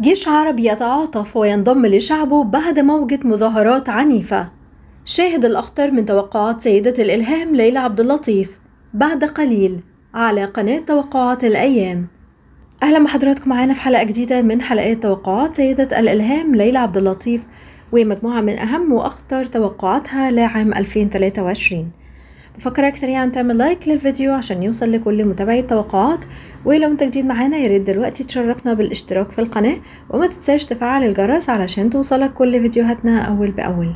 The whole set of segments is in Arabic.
جيش عربي يتعاطف وينضم لشعبه بعد موجة مظاهرات عنيفة شاهد الأخطر من توقعات سيدة الإلهام ليلى عبد اللطيف بعد قليل على قناة توقعات الأيام أهلا بحضراتكم معانا في حلقة جديدة من حلقات توقعات سيدة الإلهام ليلى عبد اللطيف ومجموعة من أهم وأخطر توقعاتها لعام 2023 بفكرك سريعا تعمل لايك للفيديو عشان يوصل لكل متابعي التوقعات ولو انت جديد معانا ياريت دلوقتي تشرفنا بالاشتراك في القناة وما تنساش تفعل الجرس علشان توصلك كل فيديوهاتنا أول بأول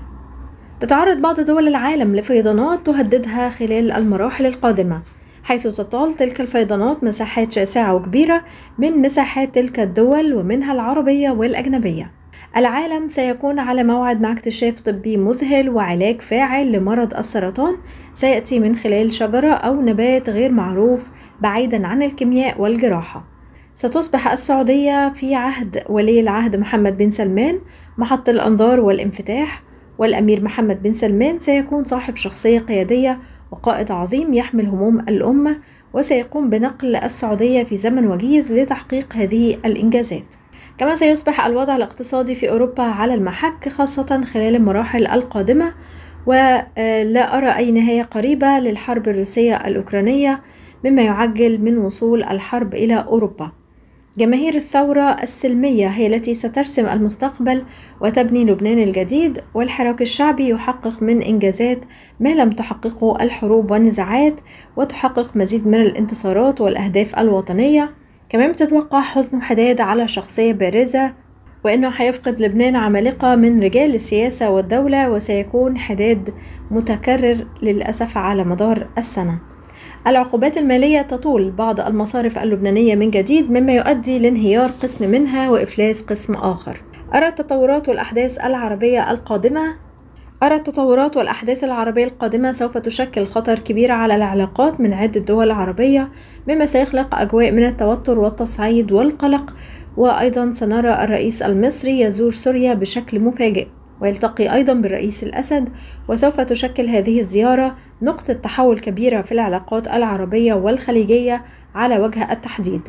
تتعرض بعض دول العالم لفيضانات تهددها خلال المراحل القادمة حيث تطال تلك الفيضانات مساحات شاسعة وكبيرة من مساحات تلك الدول ومنها العربية والأجنبية العالم سيكون على موعد مع اكتشاف طبي مذهل وعلاج فاعل لمرض السرطان سيأتي من خلال شجرة أو نبات غير معروف بعيدا عن الكيمياء والجراحة ستصبح السعودية في عهد ولي العهد محمد بن سلمان محط الأنظار والانفتاح والأمير محمد بن سلمان سيكون صاحب شخصية قيادية وقائد عظيم يحمل هموم الأمة وسيقوم بنقل السعودية في زمن وجيز لتحقيق هذه الإنجازات كما سيصبح الوضع الاقتصادي في أوروبا على المحك خاصة خلال المراحل القادمة ولا أرى أي نهاية قريبة للحرب الروسية الأوكرانية مما يعجل من وصول الحرب إلى أوروبا جماهير الثورة السلمية هي التي سترسم المستقبل وتبني لبنان الجديد والحراك الشعبي يحقق من إنجازات ما لم تحققه الحروب والنزاعات وتحقق مزيد من الانتصارات والأهداف الوطنية كمان بتتوقع حزن حداد على شخصية بارزة وأنه هيفقد لبنان عمالقة من رجال السياسة والدولة وسيكون حداد متكرر للأسف على مدار السنة العقوبات المالية تطول بعض المصارف اللبنانية من جديد مما يؤدي لانهيار قسم منها وإفلاس قسم آخر أرى التطورات والأحداث العربية القادمة أرى التطورات والأحداث العربية القادمة سوف تشكل خطر كبير على العلاقات من عدة دول عربية مما سيخلق أجواء من التوتر والتصعيد والقلق وأيضا سنرى الرئيس المصري يزور سوريا بشكل مفاجئ ويلتقي أيضا بالرئيس الأسد وسوف تشكل هذه الزيارة نقطة تحول كبيرة في العلاقات العربية والخليجية على وجه التحديد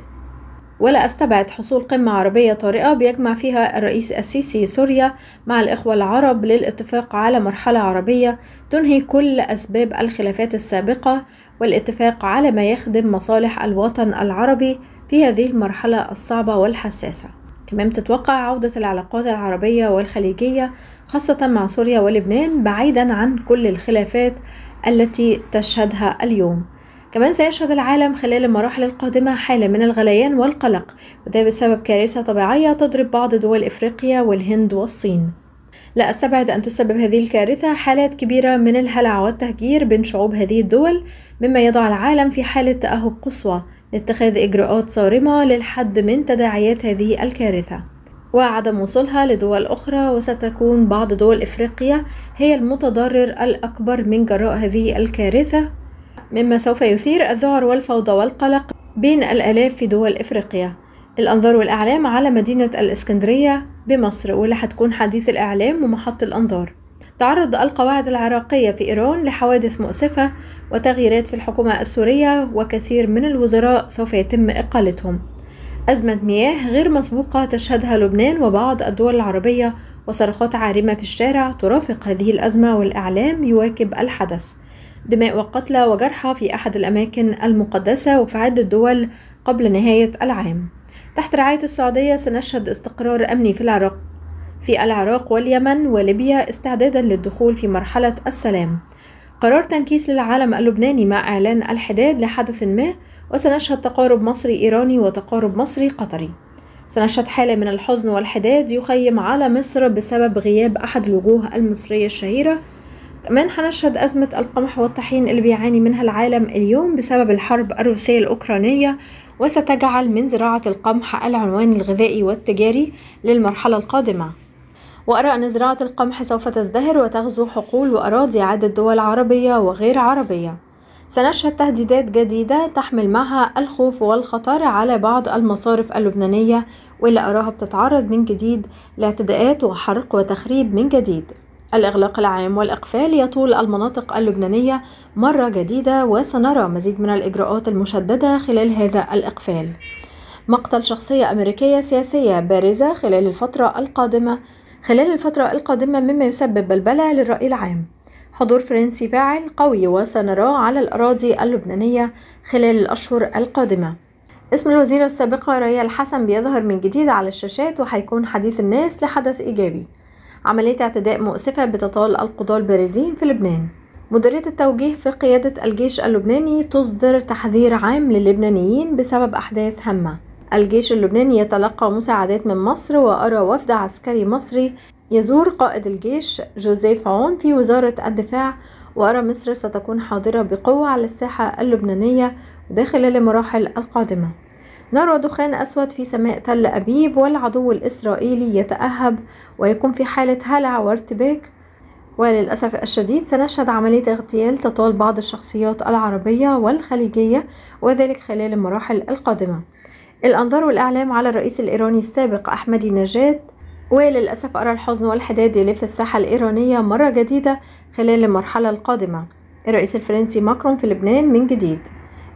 ولا أستبعد حصول قمة عربية طارئة بيجمع فيها الرئيس السيسي سوريا مع الإخوة العرب للاتفاق على مرحلة عربية تنهي كل أسباب الخلافات السابقة والاتفاق على ما يخدم مصالح الوطن العربي في هذه المرحلة الصعبة والحساسة كمان تتوقع عودة العلاقات العربية والخليجية خاصة مع سوريا ولبنان بعيدا عن كل الخلافات التي تشهدها اليوم كمان سيشهد العالم خلال المراحل القادمة حالة من الغليان والقلق وده بسبب كارثة طبيعية تضرب بعض دول إفريقيا والهند والصين لا أستبعد أن تسبب هذه الكارثة حالات كبيرة من الهلع والتهجير بين شعوب هذه الدول مما يضع العالم في حالة تأهب قصوى لاتخاذ إجراءات صارمة للحد من تداعيات هذه الكارثة وعدم وصولها لدول أخرى وستكون بعض دول إفريقيا هي المتضرر الأكبر من جراء هذه الكارثة مما سوف يثير الذعر والفوضى والقلق بين الآلاف في دول إفريقيا الأنظار والأعلام على مدينة الإسكندرية بمصر واللي هتكون حديث الإعلام ومحط الأنظار تعرض القواعد العراقية في إيران لحوادث مؤسفة وتغييرات في الحكومة السورية وكثير من الوزراء سوف يتم إقالتهم أزمة مياه غير مسبوقة تشهدها لبنان وبعض الدول العربية وصرخات عارمة في الشارع ترافق هذه الأزمة والإعلام يواكب الحدث دماء وقتلى وجرحى في أحد الأماكن المقدسة وفي عدة دول قبل نهاية العام تحت رعاية السعودية سنشهد استقرار أمني في العراق في العراق واليمن وليبيا استعدادا للدخول في مرحلة السلام قرار تنكيس للعالم اللبناني مع إعلان الحداد لحدث ما وسنشهد تقارب مصري إيراني وتقارب مصري قطري سنشهد حالة من الحزن والحداد يخيم على مصر بسبب غياب أحد الوجوه المصرية الشهيرة كمان هنشهد أزمة القمح والطحين اللي بيعاني منها العالم اليوم بسبب الحرب الروسية الأوكرانية وستجعل من زراعة القمح العنوان الغذائي والتجاري للمرحلة القادمة وأرى أن زراعة القمح سوف تزدهر وتغزو حقول وأراضي عدة دول عربية وغير عربية سنشهد تهديدات جديدة تحمل معها الخوف والخطر على بعض المصارف اللبنانية واللي أراها بتتعرض من جديد لاعتداءات وحرق وتخريب من جديد الإغلاق العام والإقفال يطول المناطق اللبنانية مرة جديدة وسنرى مزيد من الإجراءات المشددة خلال هذا الإقفال مقتل شخصية أمريكية سياسية بارزة خلال الفترة القادمة خلال الفترة القادمة مما يسبب بلبلة للرأي العام حضور فرنسي فاعل قوي وسنراه على الأراضي اللبنانية خلال الأشهر القادمة اسم الوزيرة السابقة ريا الحسن بيظهر من جديد على الشاشات وهيكون حديث الناس لحدث إيجابي عملية اعتداء مؤسفة بتطال القضاة البارزين في لبنان مديرية التوجيه في قيادة الجيش اللبناني تصدر تحذير عام للبنانيين بسبب أحداث هامة الجيش اللبناني يتلقى مساعدات من مصر وأرى وفد عسكري مصري يزور قائد الجيش جوزيف عون في وزارة الدفاع وأرى مصر ستكون حاضرة بقوة على الساحة اللبنانية داخل المراحل القادمة نرى دخان أسود في سماء تل أبيب والعدو الإسرائيلي يتأهب ويكون في حالة هلع وارتباك وللأسف الشديد سنشهد عملية اغتيال تطال بعض الشخصيات العربية والخليجية وذلك خلال المراحل القادمة الأنظار والإعلام على الرئيس الإيراني السابق أحمدي نجاد وللأسف أرى الحزن والحداد يلف الساحة الإيرانية مرة جديدة خلال المرحلة القادمة الرئيس الفرنسي ماكرون في لبنان من جديد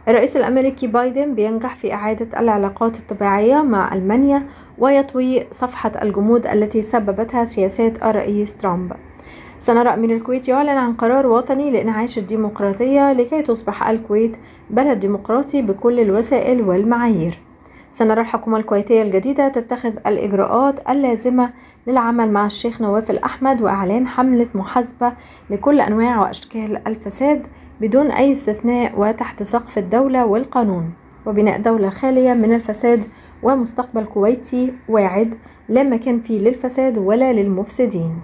الرئيس الأمريكي بايدن بينجح في إعادة العلاقات الطبيعية مع ألمانيا ويطوي صفحة الجمود التي سببتها سياسات الرئيس ترامب سنرى من الكويت يعلن عن قرار وطني لإنعاش الديمقراطية لكي تصبح الكويت بلد ديمقراطي بكل الوسائل والمعايير سنرى الحكومة الكويتية الجديدة تتخذ الإجراءات اللازمة للعمل مع الشيخ نواف الأحمد وإعلان حملة محاسبة لكل أنواع وأشكال الفساد بدون أي استثناء وتحت سقف الدولة والقانون وبناء دولة خالية من الفساد ومستقبل كويتي واعد لا مكان فيه للفساد ولا للمفسدين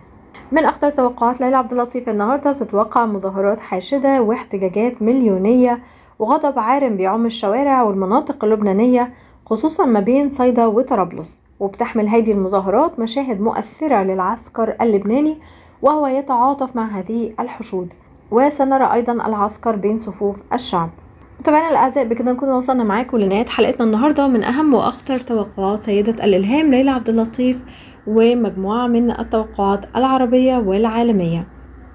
من أخطر توقعات ليلى عبد اللطيف النهاردة بتتوقع مظاهرات حاشدة واحتجاجات مليونية وغضب عارم بيعم الشوارع والمناطق اللبنانية خصوصا ما بين صيدا وطرابلس وبتحمل هذه المظاهرات مشاهد مؤثرة للعسكر اللبناني وهو يتعاطف مع هذه الحشود وسنرى أيضا العسكر بين صفوف الشعب متابعينا الاعزاء بكده نكون وصلنا معاكم لنهايه حلقتنا النهارده من اهم واخطر توقعات سيده الالهام ليلى عبد اللطيف ومجموعه من التوقعات العربيه والعالميه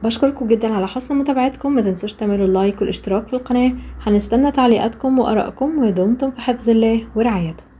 بشكركم جدا على حسن متابعتكم ما تنسوش تعملوا لايك والاشتراك في القناه هنستنى تعليقاتكم وارائكم ودمتم في حفظ الله ورعايته